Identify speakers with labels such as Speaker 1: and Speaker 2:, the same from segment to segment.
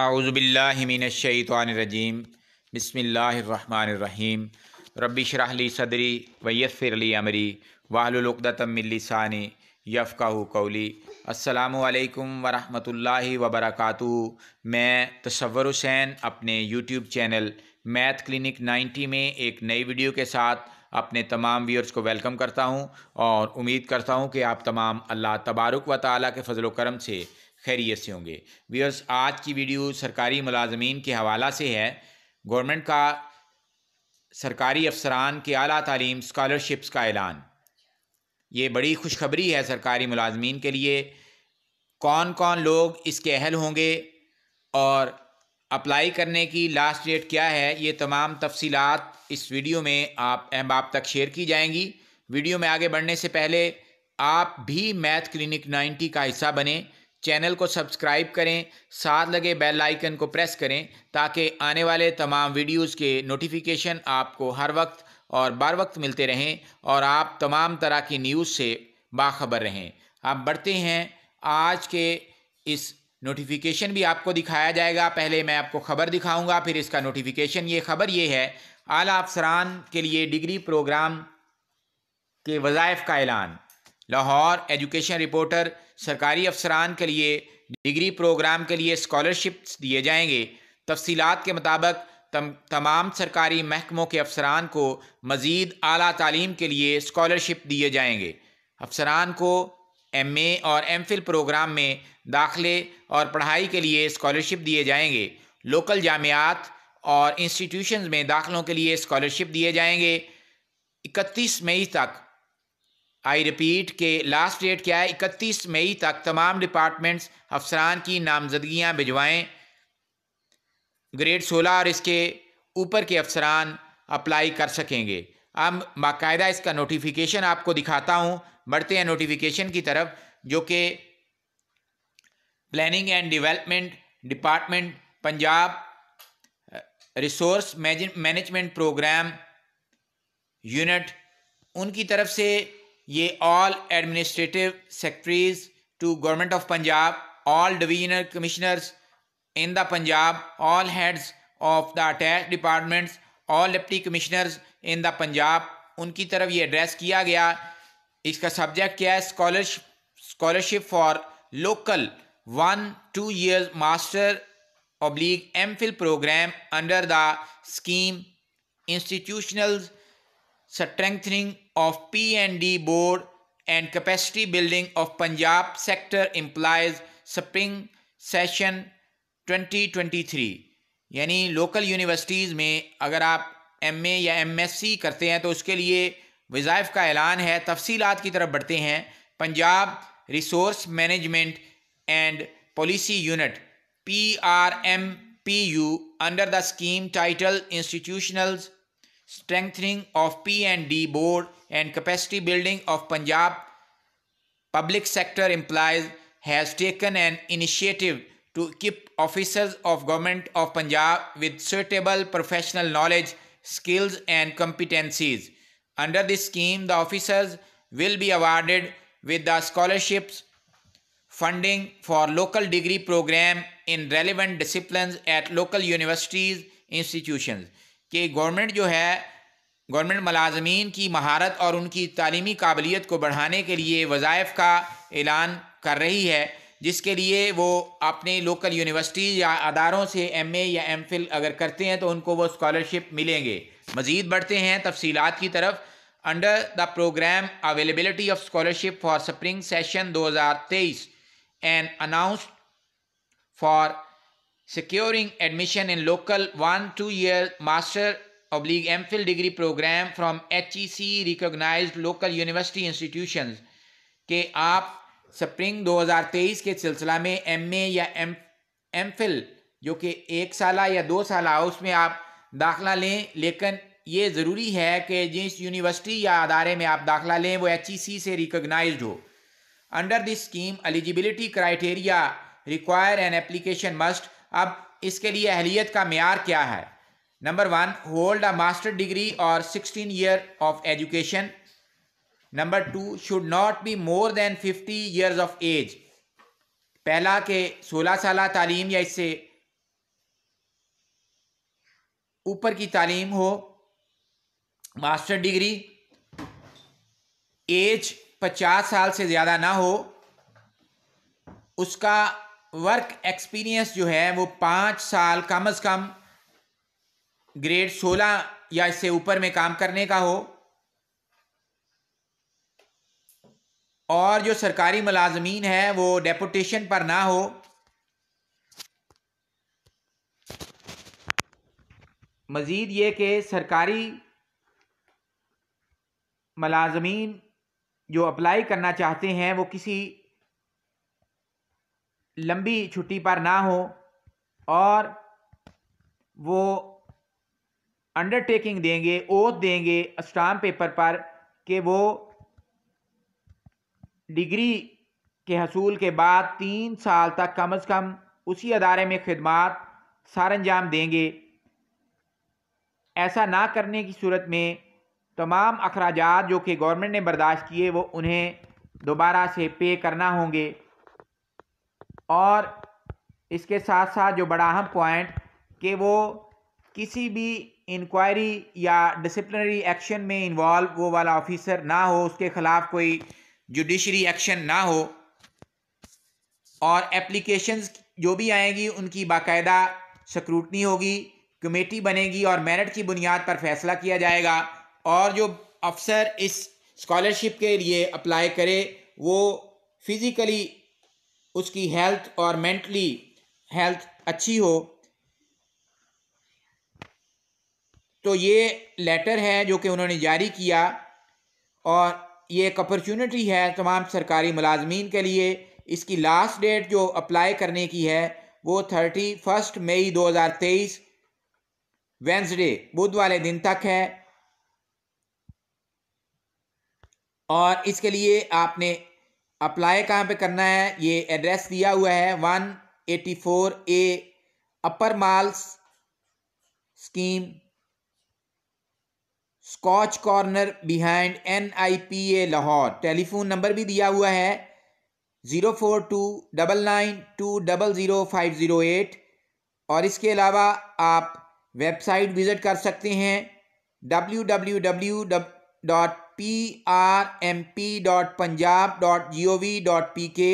Speaker 1: आउज़बिल्लिमिनशैतरजीम बसमीम शराली सदरी वयसफ़रली अमरी वाहलुलदातमिलसानी हु कौली असलकम वरम वबरक मैं तसवर हुसैन अपने यूट्यूब चैनल मैथ क्लिनिक 90 में एक नई वीडियो के साथ अपने तमाम व्यूअर्स को वेलकम करता हूं और उम्मीद करता हूं कि आप तमाम अल्लाह तबारक व ताली के फजल करम से खैरियत से होंगे व्यूअर्स आज की वीडियो सरकारी मुलाजमीन के हवाला से है गवर्नमेंट का सरकारी अफसरान के अली तालीम स्कॉलरशिप्स का ऐलान ये बड़ी खुशखबरी है सरकारी मुलाजमीन के लिए कौन कौन लोग इसके अहल होंगे और अप्लाई करने की लास्ट डेट क्या है ये तमाम तफसीलात इस वीडियो में आप अहम आप तक शेयर की जाएंगी वीडियो में आगे बढ़ने से पहले आप भी मैथ क्लिनिक 90 का हिस्सा बने चैनल को सब्सक्राइब करें साथ लगे बेल आइकन को प्रेस करें ताकि आने वाले तमाम वीडियोस के नोटिफिकेशन आपको हर वक्त और बार वक्त मिलते रहें और आप तमाम तरह की न्यूज़ से बाखबर रहें आप बढ़ते हैं आज के इस नोटिफिकेशन भी आपको दिखाया जाएगा पहले मैं आपको खबर दिखाऊंगा फिर इसका नोटिफिकेशन ये खबर ये है आला अफसरान के लिए डिग्री प्रोग्राम के वज़ाइफ का ऐलान लाहौर एजुकेशन रिपोर्टर सरकारी अफसरान के लिए डिग्री प्रोग्राम के लिए स्कॉलरशिप दिए जाएंगे तफसीत के मुताबिक तम, तमाम सरकारी महकमों के अफसरान को मज़ीद अली तलीम के लिए स्कॉलरशिप दिए जाएंगे अफसरान को एम ए और एम फिल प्रोग्राम में दाखिले और पढ़ाई के लिए स्कॉलरशिप दिए जाएंगे लोकल जामियात और इंस्टीट्यूशन में दाखिलों के लिए स्कॉलरशिप दिए जाएंगे इकतीस मई तक आई रिपीट के लास्ट डेट क्या है इकतीस मई तक तमाम डिपार्टमेंट्स अफसरान की नामजदगियाँ भिजवाएँ ग्रेड सोलह और इसके ऊपर के अफसरान अप्लाई कर सकेंगे अब बाकायदा इसका नोटिफिकेशन आपको दिखाता हूँ बढ़ते हैं नोटिफिकेशन की तरफ जो कि planning and development department Punjab resource management program unit उनकी तरफ से ये all administrative secretaries to government of Punjab all divisional commissioners in the Punjab all heads of the attach departments all deputy commissioners in the Punjab उनकी तरफ ये एड्रेस किया गया इसका सब्जेक्ट क्या है scholarship scholarship for local one two year master M phil program under the scheme institutional strengthening of P&D board and capacity building of Punjab sector implies spring session 2023 यानी local universities में अगर आप M A या M S C करते हैं तो उसके लिए वज़ाइफ का ऐलान है तफसीलात की तरफ बढ़ते हैं Punjab resource management and policy unit P R M P U under the scheme title institutionals strengthening of P&D board and capacity building of Punjab public sector employees has taken an initiative to equip officers of government of Punjab with suitable professional knowledge, skills and competencies. Under this scheme, the officers will be awarded with the scholarships funding for local degree program in relevant disciplines at local universities institutions कि government जो है government मलाजमीन की महारत और उनकी तालीमी काबिलियत को बढ़ाने के लिए वज़ाइफ का ऐलान कर रही है जिसके लिए वो अपने लोकल यूनिवर्सिटी या अदारों से एम ए या एम फिल अगर करते हैं तो उनको वो स्कॉलरशिप मिलेंगे मज़ीद बढ़ते हैं तफसीत की तरफ under the program availability of scholarship for spring session दो हज़ार तेईस and announce for securing admission in local 1 2 year master oblique MPhil degree program from HEC recognized local university institutions के आप स्प्रिंग 2023 के सिलसिला में एमए या एम एमफिल जो कि एक साल या दो साल उसमें आप दाखला लें लेकिन ये ज़रूरी है कि जिस यूनिवर्सिटी या अदारे में आप दाखला लें वो एच e से रिकगनाइज हो under this scheme eligibility criteria require an application must अब इसके लिए अहलियत का मैार क्या है number one hold a master degree और sixteen year of education number two should not be more than fifty years of age पहला के सोलह साल तालीम या इससे ऊपर की तालीम हो मास्टर डिग्री एज पचास साल से ज़्यादा ना हो उसका वर्क एक्सपीरियंस जो है वो पाँच साल कम अज़ कम ग्रेड सोलह या इससे ऊपर में काम करने का हो और जो सरकारी मुलाजमीन है वो डेपुटेशन पर ना हो मज़ीद ये कि सरकारी मलाजमीन जो अप्लाई करना चाहते हैं वो किसी लंबी छुट्टी पर ना हो और वो अंडरटेकिंग देंगे ओथ देंगे स्टाम्प पेपर पर कि वो डिग्री के हसूल के बाद तीन साल तक कम अज़ कम उसी अदारे में खदमात सर अंजाम देंगे ऐसा ना करने की सूरत में तमाम अखराज जो कि गवर्नमेंट ने बर्दाश्त किए वो उन्हें दोबारा से पे करना होंगे और इसके साथ साथ जो बड़ा अहम पॉइंट कि वो किसी भी इंक्वायरी या डिसिप्लिनरी एक्शन में इन्वॉल्व वो वाला ऑफिसर ना हो उसके ख़िलाफ़ कोई जुडिशरी एक्शन ना हो और एप्लीकेशंस जो भी आएंगी उनकी बाकायदा सक्रूटनी होगी कमेटी बनेगी और मेरिट की बुनियाद पर फैसला किया जाएगा और जो अफसर इस स्कॉलरशिप के लिए अप्लाई करे वो फिज़िकली उसकी हेल्थ और मेंटली हेल्थ अच्छी हो तो ये लेटर है जो कि उन्होंने जारी किया और ये एक अपॉर्चुनिटी है तमाम सरकारी मुलाजमीन के लिए इसकी लास्ट डेट जो अप्लाई करने की है वो थर्टी फर्स्ट मई दो हज़ार तेईस वेंसडे बुध वाले दिन तक है और इसके लिए आपने अप्लाई कहाँ पे करना है ये एड्रेस दिया हुआ है one eighty four A upper malls scheme scotch corner behind N I P A Lahore telephone number भी दिया हुआ है zero four two double nine two double zero five zero eight और इसके अलावा आप वेबसाइट विज़िट कर सकते हैं W W W dot P R M P dot Punjab dot G O V dot P K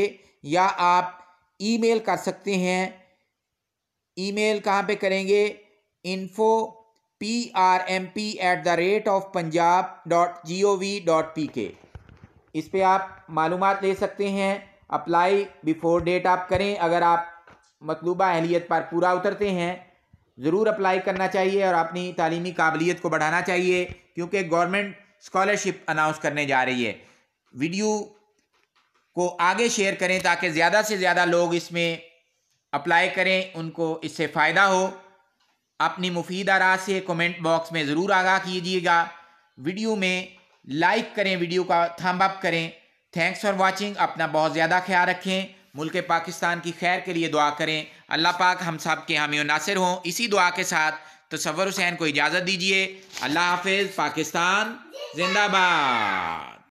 Speaker 1: या आप ईमेल कर सकते हैं ईमेल कहाँ पे करेंगे info P R M P at the rate of Punjab dot G O V dot P K इस पर आप मालूम ले सकते हैं अप्लाई बिफोर डेट आप करें अगर आप मतलूबा अहलीत पर पूरा उतरते हैं ज़रूर अप्लाई करना चाहिए और अपनी तालीमी काबिलियत को बढ़ाना चाहिए क्योंकि गवर्नमेंट स्कॉलरशिप अनाउंस करने जा रही है वीडियो को आगे शेयर करें ताकि ज़्यादा से ज़्यादा लोग इसमें अप्लाई करें उनको इससे फ़ायदा हो अपनी मुफीद आरा से कमेंट बॉक्स में ज़रूर आगाह कीजिएगा वीडियो में लाइक करें वीडियो का थंब अप करें थैंक्स फॉर वाचिंग अपना बहुत ज़्यादा ख्याल रखें मुल्क पाकिस्तान की खैर के लिए दुआ करें अल्लाह पाक हम सब के हामी नासिर हों इसी दुआ के साथ तसवर हुसैन को इजाज़त दीजिए अल्लाह हाफिज़ पाकिस्तान जिंदाबाद